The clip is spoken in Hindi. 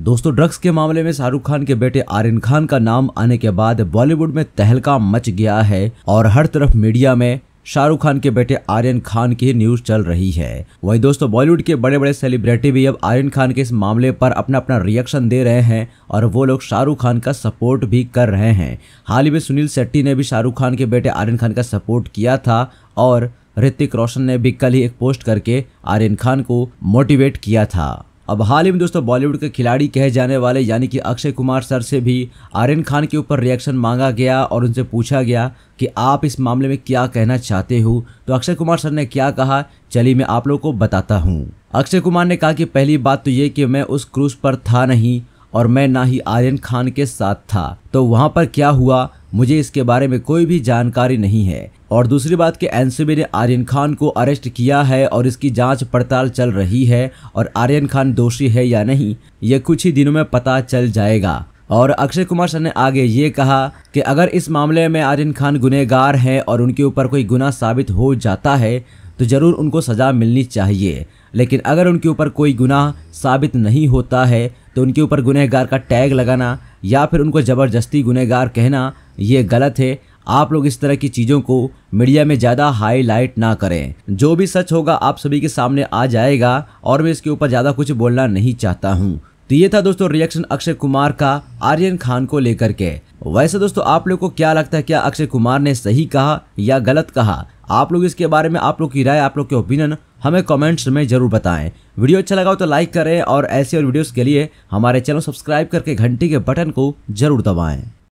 दोस्तों ड्रग्स के मामले में शाहरुख खान के बेटे आर्यन खान का नाम आने के बाद बॉलीवुड में तहलका मच गया है और हर तरफ मीडिया में शाहरुख खान के बेटे आर्यन खान की न्यूज चल रही है वहीं दोस्तों बॉलीवुड के बड़े बड़े सेलिब्रिटी भी अब आर्यन खान के इस मामले पर अपना अपना रिएक्शन दे रहे हैं और वो लोग शाहरुख खान का सपोर्ट भी कर रहे हैं हाल ही में सुनील शेट्टी ने भी शाहरुख खान के बेटे आर्यन खान का सपोर्ट किया था और ऋतिक रोशन ने भी कल ही एक पोस्ट करके आर्यन खान को मोटिवेट किया था अब हाल ही में दोस्तों बॉलीवुड के खिलाड़ी कहे जाने वाले यानी कि अक्षय कुमार सर से भी आर्यन खान के ऊपर रिएक्शन मांगा गया और उनसे पूछा गया कि आप इस मामले में क्या कहना चाहते हो तो अक्षय कुमार सर ने क्या कहा चलिए मैं आप लोगों को बताता हूँ अक्षय कुमार ने कहा कि पहली बात तो ये कि मैं उस क्रूज पर था नहीं और मैं ना ही आर्यन खान के साथ था तो वहाँ पर क्या हुआ मुझे इसके बारे में कोई भी जानकारी नहीं है और दूसरी बात कि एनसीबी ने आर्यन खान को अरेस्ट किया है और इसकी जांच पड़ताल चल रही है और आर्यन खान दोषी है या नहीं यह कुछ ही दिनों में पता चल जाएगा और अक्षय कुमार सर ने आगे ये कहा कि अगर इस मामले में आर्यन खान गुनहगार हैं और उनके ऊपर कोई गुना साबित हो जाता है तो ज़रूर उनको सज़ा मिलनी चाहिए लेकिन अगर उनके ऊपर कोई गुनाह साबित नहीं होता है तो उनके ऊपर गुनहगार का टैग लगाना या फिर उनको ज़बरदस्ती गुनहगार कहना ये गलत है आप लोग इस तरह की चीज़ों को मीडिया में ज़्यादा हाईलाइट ना करें जो भी सच होगा आप सभी के सामने आ जाएगा और मैं इसके ऊपर ज़्यादा कुछ बोलना नहीं चाहता हूँ तो ये था दोस्तों रिएक्शन अक्षय कुमार का आर्यन खान को लेकर के वैसे दोस्तों आप लोग को क्या लगता है क्या अक्षय कुमार ने सही कहा या गलत कहा आप लोग इसके बारे में आप लोग की राय आप लोग के ओपिनियन हमें कमेंट्स में जरूर बताएं वीडियो अच्छा लगा हो तो लाइक करें और ऐसे और वीडियोस के लिए हमारे चैनल सब्सक्राइब करके घंटी के बटन को जरूर दबाएं